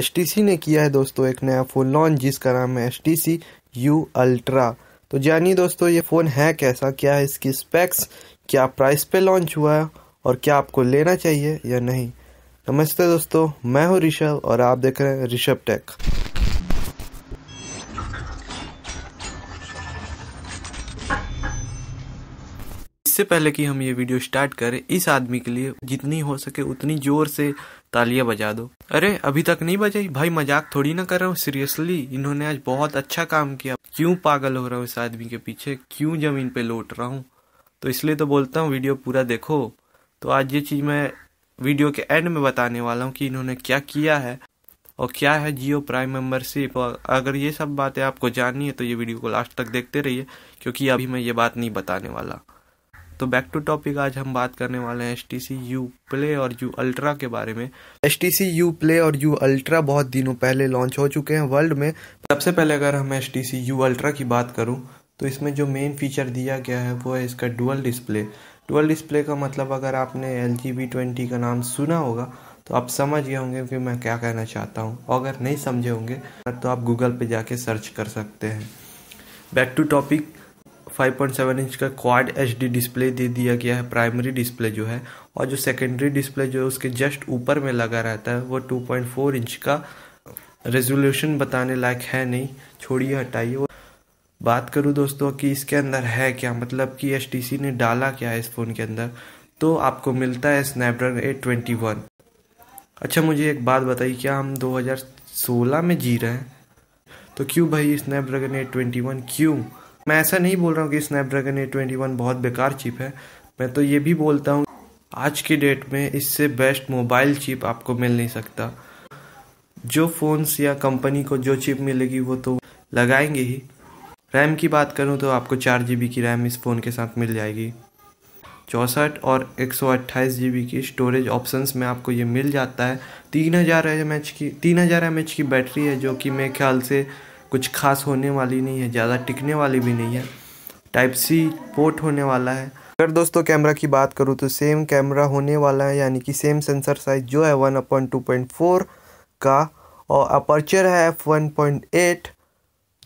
S ने किया है दोस्तों एक नया फ़ोन लॉन्च जिसका नाम है एस टी यू अल्ट्रा तो जानिए दोस्तों ये फ़ोन है कैसा क्या है इसकी स्पेक्स क्या प्राइस पे लॉन्च हुआ है और क्या आपको लेना चाहिए या नहीं नमस्ते दोस्तों मैं हूँ ऋषभ और आप देख रहे हैं ऋषभ टेक इससे पहले कि हम ये वीडियो स्टार्ट करें इस आदमी के लिए जितनी हो सके उतनी जोर से तालियां बजा दो अरे अभी तक नहीं बजाई भाई मजाक थोड़ी ना कर रहा हूँ सीरियसली इन्होंने आज बहुत अच्छा काम किया क्यों पागल हो रहा हूँ इस आदमी के पीछे क्यों जमीन पे लौट रहा हूँ तो इसलिए तो बोलता हूँ वीडियो पूरा देखो तो आज ये चीज़ मैं वीडियो के एंड में बताने वाला हूँ कि इन्होंने क्या किया है और क्या है जियो प्राइम मेम्बरशिप और अगर ये सब बातें आपको जाननी है तो ये वीडियो को लास्ट तक देखते रहिए क्योंकि अभी मैं ये बात नहीं बताने वाला तो बैक टू टॉपिक आज हम बात करने वाले हैं S T C U play और यू अल्ट्रा के बारे में S T C U play और यू अल्ट्रा बहुत दिनों पहले लॉन्च हो चुके हैं वर्ल्ड में सबसे पहले अगर हम S T C U ultra की बात करूँ तो इसमें जो मेन फीचर दिया गया है वो है इसका डुअल डिस्प्ले डुअल डिस्प्ले का मतलब अगर आपने एल जी बी ट्वेंटी का नाम सुना होगा तो आप समझ गए होंगे कि मैं क्या कहना चाहता हूँ अगर नहीं समझे होंगे तो आप गूगल पे जाके सर्च कर सकते हैं बैक टू टॉपिक 5.7 इंच का क्वाड एच डिस्प्ले दे दिया गया है प्राइमरी डिस्प्ले जो है और जो सेकेंडरी डिस्प्ले जो है उसके जस्ट ऊपर में लगा रहता है वो 2.4 इंच का रेजोल्यूशन बताने लायक है नहीं छोड़िए हटाइए बात करूँ दोस्तों कि इसके अंदर है क्या मतलब कि एच ने डाला क्या है इस फ़ोन के अंदर तो आपको मिलता है स्नैपड्रैगन एट ट्वेंटी वन अच्छा मुझे एक बात बताइए क्या हम 2016 में जी रहे हैं तो क्यों भाई स्नैपड्रैगन एट ट्वेंटी वन क्यों मैं ऐसा नहीं बोल रहा हूँ कि स्नैपड्रैगन ए ट्वेंटी वन बहुत बेकार चिप है मैं तो ये भी बोलता हूँ आज के डेट में इससे बेस्ट मोबाइल चिप आपको मिल नहीं सकता जो फ़ोन्स या कंपनी को जो चिप मिलेगी वो तो लगाएंगे ही रैम की बात करूँ तो आपको चार जी की रैम इस फ़ोन के साथ मिल जाएगी चौंसठ और एक सौ अट्ठाईस जी बी की स्टोरेज ऑप्शन में आपको ये मिल जाता है तीन हज़ार एम एच की तीन हज़ार एम की बैटरी है जो कि मेरे ख्याल से कुछ खास होने वाली नहीं है ज़्यादा टिकने वाली भी नहीं है टाइप सी पोर्ट होने वाला है अगर दोस्तों कैमरा की बात करूँ तो सेम कैमरा होने वाला है यानी कि सेम सेंसर साइज जो है one upon two point four का और अपर्चर है एफ वन पॉइंट एट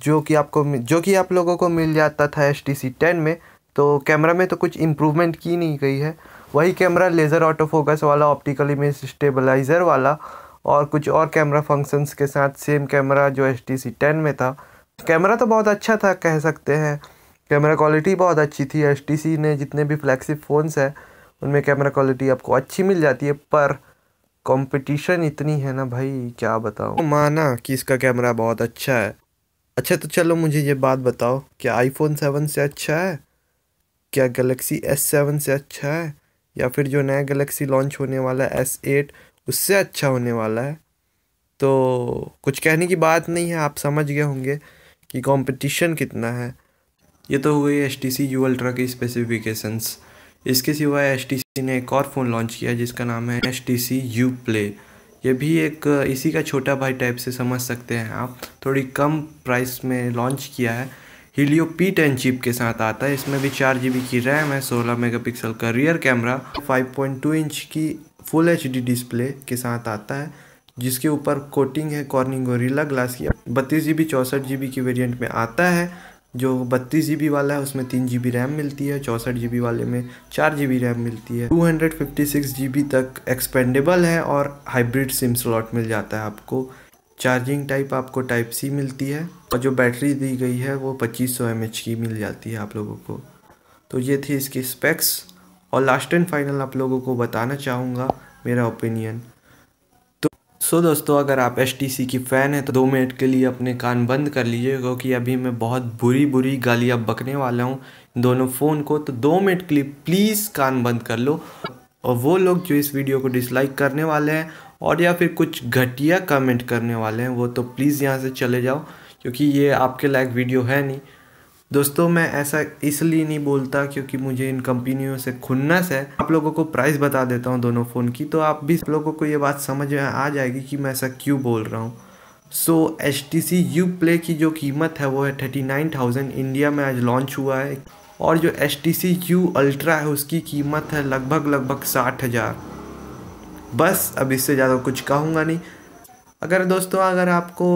जो कि आपको जो कि आप लोगों को मिल जाता था एच टी सी टेन में तो कैमरा में तो कुछ इम्प्रूवमेंट की नहीं गई है वही कैमरा लेज़र ऑटो फोकस वाला ऑप्टिकल इमेज स्टेबलाइज़र वाला और कुछ और कैमरा फंक्शंस के साथ सेम कैमरा जो एच टी सी टेन में था कैमरा तो बहुत अच्छा था कह सकते हैं कैमरा क्वालिटी बहुत अच्छी थी एच टी सी ने जितने भी फ्लैक्सिप फ़ोन्स हैं उनमें कैमरा क्वालिटी आपको अच्छी मिल जाती है पर कंपटीशन इतनी है ना भाई क्या बताओ तो माना कि इसका कैमरा बहुत अच्छा है अच्छा तो चलो मुझे ये बात बताओ क्या आईफोन सेवन से अच्छा है क्या गलेक्सी एस सेवन से अच्छा है या फिर जो नया गलेक्सी लॉन्च होने वाला है एस एट उससे अच्छा होने वाला है तो कुछ कहने की बात नहीं है आप समझ गए होंगे कि कंपटीशन कितना है ये तो हो गई S T C U ultra की स्पेसिफिकेशंस इसके सिवा एस टी सी ने एक और फ़ोन लॉन्च किया जिसका नाम है S T C U play ये भी एक इसी का छोटा भाई टाइप से समझ सकते हैं आप थोड़ी कम प्राइस में लॉन्च किया है हीलियो पी टेन चिप के साथ आता है इसमें भी चार जी बी की रैम है सोलह मेगा पिक्सल का rear camera five point two inch की फुल एच डिस्प्ले के साथ आता है जिसके ऊपर कोटिंग है कॉर्निंग गोरिल्ला ग्लास की बत्तीस जी बी चौंसठ जी बी की वेरियंट में आता है जो बत्तीस जी बी वाला है उसमें तीन जी बी रैम मिलती है चौंसठ जी बी वाले में चार जी बी रैम मिलती है two hundred fifty six G B तक एक्सपेंडेबल है और हाइब्रिड सिम स्लॉट मिल जाता है आपको चार्जिंग टाइप आपको टाइप सी मिलती है और जो बैटरी दी गई है वो पच्चीस सौ एम एच की मिल जाती है आप लोगों को तो ये थी इसकी स्पेक्स और लास्ट एंड फाइनल आप लोगों को बताना चाहूँगा मेरा ओपिनियन तो सो दोस्तों अगर आप एस की फ़ैन हैं तो दो मिनट के लिए अपने कान बंद कर लीजिए क्योंकि अभी मैं बहुत बुरी बुरी गालियाँ बकने वाला हूँ दोनों फ़ोन को तो दो मिनट के लिए प्लीज़ कान बंद कर लो और वो लोग जो इस वीडियो को डिसलाइक करने वाले हैं और या फिर कुछ घटिया कमेंट करने वाले हैं वो तो प्लीज़ यहाँ से चले जाओ क्योंकि ये आपके लायक वीडियो है नहीं दोस्तों मैं ऐसा इसलिए नहीं बोलता क्योंकि मुझे इन कंपनियों से खुन्नस है आप लोगों को प्राइस बता देता हूँ दोनों फ़ोन की तो आप भी लोगों को ये बात समझ में आ जाएगी कि मैं ऐसा क्यों बोल रहा हूँ so H T C U play की जो कीमत है वो है थर्टी नाइन थाउजेंड इंडिया में आज लॉन्च हुआ है और जो H T C U ultra है उसकी कीमत है लगभग लगभग साठ हज़ार बस अब इससे ज़्यादा कुछ कहूँगा नहीं अगर दोस्तों अगर आपको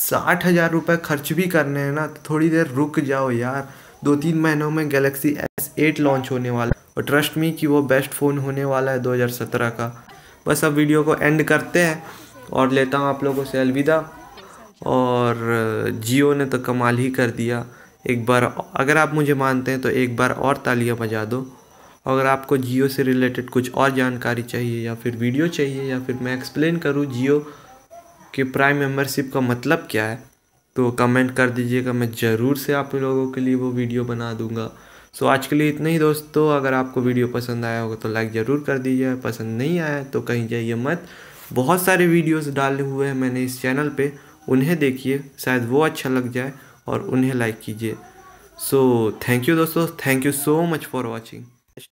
साठ हज़ार रुपये खर्च भी करने हैं ना तो थोड़ी देर रुक जाओ यार दो तीन महीनों में गैलेक्सी एस एट लॉन्च होने वाला और ट्रस्ट मी कि वो बेस्ट फ़ोन होने वाला है 2017 का बस अब वीडियो को एंड करते हैं और लेता हूँ आप लोगों से अलविदा और जियो ने तो कमाल ही कर दिया एक बार अगर आप मुझे मानते हैं तो एक बार और तालियां बजा दो अगर आपको जियो से रिलेटेड कुछ और जानकारी चाहिए या फिर वीडियो चाहिए या फिर मैं एक्सप्लेन करूँ जियो कि प्राइम मेंबरशिप का मतलब क्या है तो कमेंट कर दीजिएगा मैं ज़रूर से आप लोगों के लिए वो वीडियो बना दूंगा सो so, आज के लिए इतना ही दोस्तों अगर आपको वीडियो पसंद आया होगा तो लाइक ज़रूर कर दीजिए पसंद नहीं आया तो कहीं जाइए मत बहुत सारे वीडियोस डाले हुए हैं मैंने इस चैनल पे उन्हें देखिए शायद वो अच्छा लग जाए और उन्हें लाइक कीजिए सो थैंक यू दोस्तों thank you so much for watching